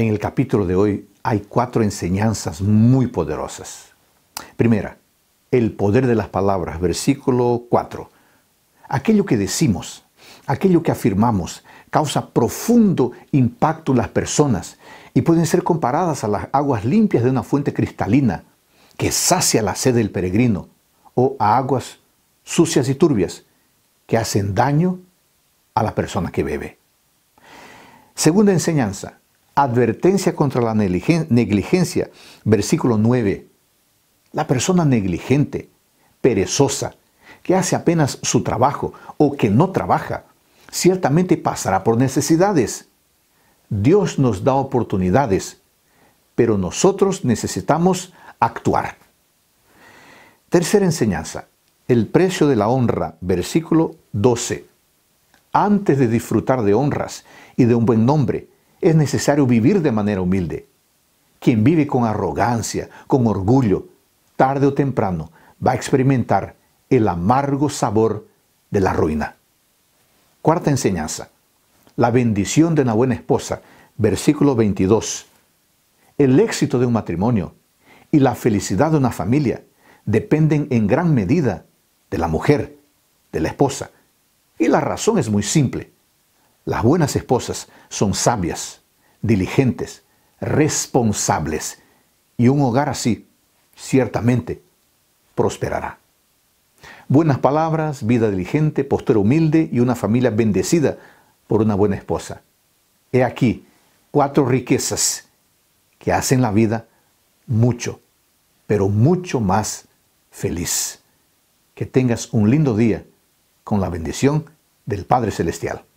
En el capítulo de hoy hay cuatro enseñanzas muy poderosas. Primera, el poder de las palabras, versículo 4. Aquello que decimos, aquello que afirmamos, causa profundo impacto en las personas y pueden ser comparadas a las aguas limpias de una fuente cristalina que sacia la sed del peregrino o a aguas sucias y turbias que hacen daño a la persona que bebe. Segunda enseñanza, advertencia contra la negligencia, versículo 9. La persona negligente, perezosa, que hace apenas su trabajo o que no trabaja, ciertamente pasará por necesidades. Dios nos da oportunidades, pero nosotros necesitamos actuar. Tercera enseñanza, el precio de la honra, versículo 12. Antes de disfrutar de honras y de un buen nombre, es necesario vivir de manera humilde. Quien vive con arrogancia, con orgullo, tarde o temprano va a experimentar el amargo sabor de la ruina. Cuarta enseñanza. La bendición de una buena esposa, versículo 22. El éxito de un matrimonio y la felicidad de una familia dependen en gran medida de la mujer, de la esposa. Y la razón es muy simple. Las buenas esposas son sabias, diligentes, responsables y un hogar así ciertamente prosperará. Buenas palabras, vida diligente, postura humilde y una familia bendecida por una buena esposa. He aquí cuatro riquezas que hacen la vida mucho, pero mucho más feliz. Que tengas un lindo día con la bendición del Padre Celestial.